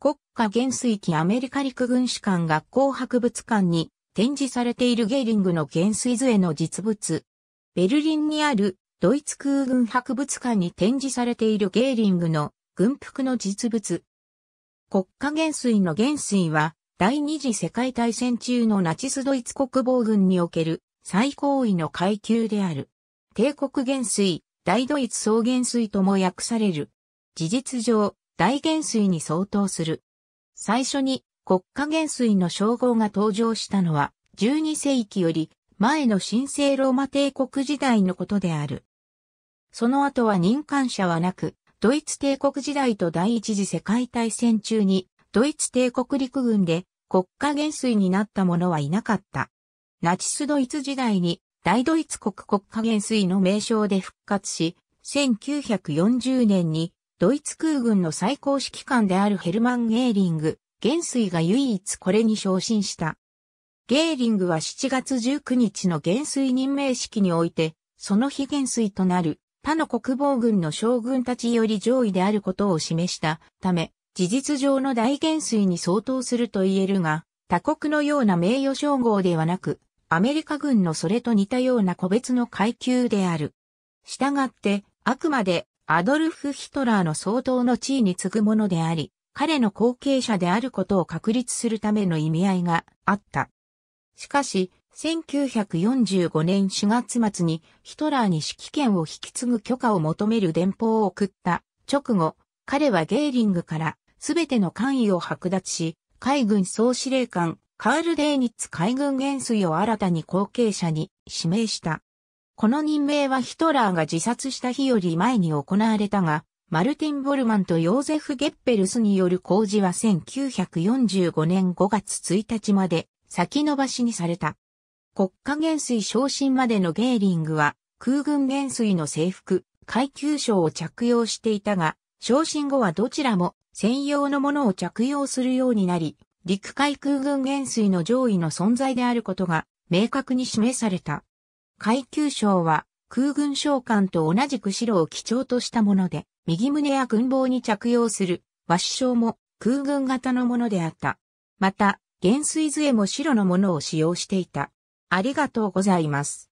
国家元帥機アメリカ陸軍士官学校博物館に展示されているゲーリングの元帥図への実物。ベルリンにあるドイツ空軍博物館に展示されているゲーリングの軍服の実物。国家元帥の元帥は第二次世界大戦中のナチスドイツ国防軍における最高位の階級である。帝国元帥、大ドイツ総元帥とも訳される。事実上、大元帥に相当する。最初に国家元帥の称号が登場したのは12世紀より前の神聖ローマ帝国時代のことである。その後は任官者はなく、ドイツ帝国時代と第一次世界大戦中にドイツ帝国陸軍で国家元帥になった者はいなかった。ナチスドイツ時代に大ドイツ国国家元帥の名称で復活し、1940年にドイツ空軍の最高指揮官であるヘルマン・ゲーリング、元帥が唯一これに昇進した。ゲーリングは7月19日の元帥任命式において、その非元帥となる他の国防軍の将軍たちより上位であることを示したため、事実上の大元帥に相当すると言えるが、他国のような名誉称号ではなく、アメリカ軍のそれと似たような個別の階級である。したがって、あくまでアドルフ・ヒトラーの相当の地位に次ぐものであり、彼の後継者であることを確立するための意味合いがあった。しかし、1945年4月末にヒトラーに指揮権を引き継ぐ許可を求める電報を送った直後、彼はゲーリングから全ての官位を剥奪し、海軍総司令官カール・デーニッツ海軍元帥を新たに後継者に指名した。この任命はヒトラーが自殺した日より前に行われたが、マルティン・ボルマンとヨーゼフ・ゲッペルスによる工事は1945年5月1日まで先延ばしにされた。国家元帥昇進までのゲーリングは空軍元帥の制服、階級章を着用していたが、昇進後はどちらも専用のものを着用するようになり、陸海空軍元帥の上位の存在であることが明確に示された。階級章は空軍将官と同じく白を基調としたもので、右胸や軍帽に着用する和紙章も空軍型のものであった。また、減水杖も白のものを使用していた。ありがとうございます。